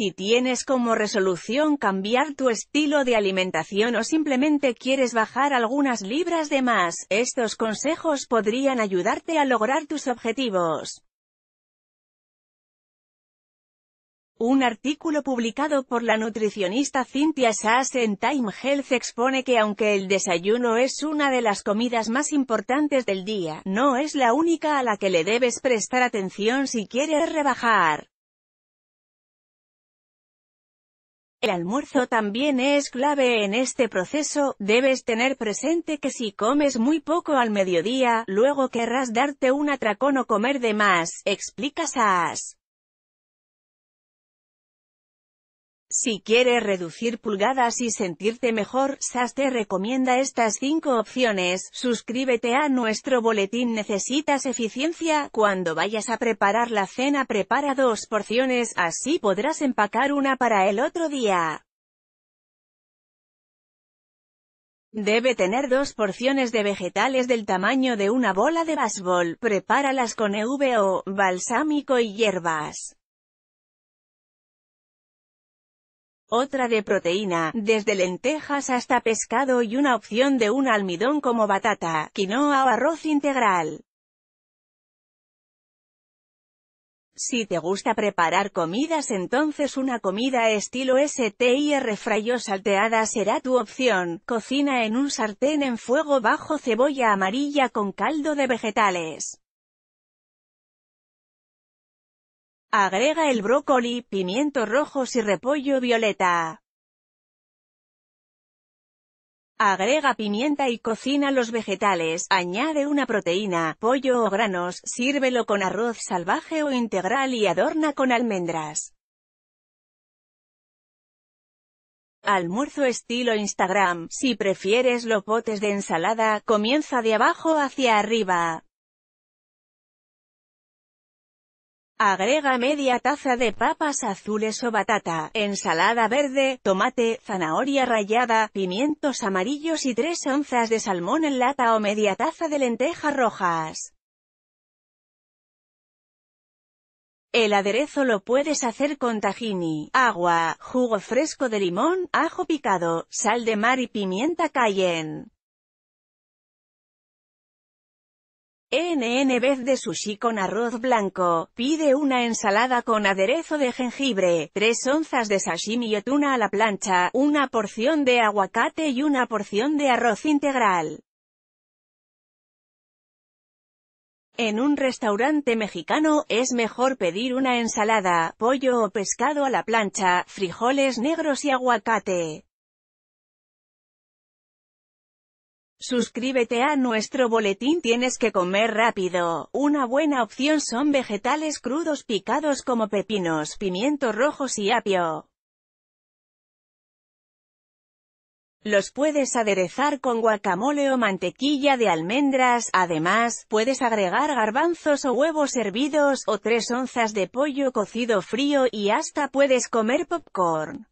Si tienes como resolución cambiar tu estilo de alimentación o simplemente quieres bajar algunas libras de más, estos consejos podrían ayudarte a lograr tus objetivos. Un artículo publicado por la nutricionista Cynthia Sass en Time Health expone que aunque el desayuno es una de las comidas más importantes del día, no es la única a la que le debes prestar atención si quieres rebajar. El almuerzo también es clave en este proceso, debes tener presente que si comes muy poco al mediodía, luego querrás darte un atracón o comer de más, explica Si quieres reducir pulgadas y sentirte mejor, SAS te recomienda estas 5 opciones. Suscríbete a nuestro boletín Necesitas eficiencia. Cuando vayas a preparar la cena prepara dos porciones, así podrás empacar una para el otro día. Debe tener dos porciones de vegetales del tamaño de una bola de básbol, Prepáralas con EVO, balsámico y hierbas. otra de proteína, desde lentejas hasta pescado y una opción de un almidón como batata, quinoa o arroz integral. Si te gusta preparar comidas entonces una comida estilo STIR frayo salteada será tu opción. Cocina en un sartén en fuego bajo cebolla amarilla con caldo de vegetales. Agrega el brócoli, pimientos rojos y repollo violeta. Agrega pimienta y cocina los vegetales, añade una proteína, pollo o granos, sírvelo con arroz salvaje o integral y adorna con almendras. Almuerzo estilo Instagram, si prefieres los potes de ensalada, comienza de abajo hacia arriba. Agrega media taza de papas azules o batata, ensalada verde, tomate, zanahoria rallada, pimientos amarillos y tres onzas de salmón en lata o media taza de lentejas rojas. El aderezo lo puedes hacer con tahini, agua, jugo fresco de limón, ajo picado, sal de mar y pimienta cayen. en vez de sushi con arroz blanco, pide una ensalada con aderezo de jengibre, 3 onzas de sashimi y tuna a la plancha, una porción de aguacate y una porción de arroz integral. En un restaurante mexicano, es mejor pedir una ensalada, pollo o pescado a la plancha, frijoles negros y aguacate. Suscríbete a nuestro boletín Tienes que comer rápido. Una buena opción son vegetales crudos picados como pepinos, pimientos rojos y apio. Los puedes aderezar con guacamole o mantequilla de almendras, además, puedes agregar garbanzos o huevos hervidos, o tres onzas de pollo cocido frío y hasta puedes comer popcorn.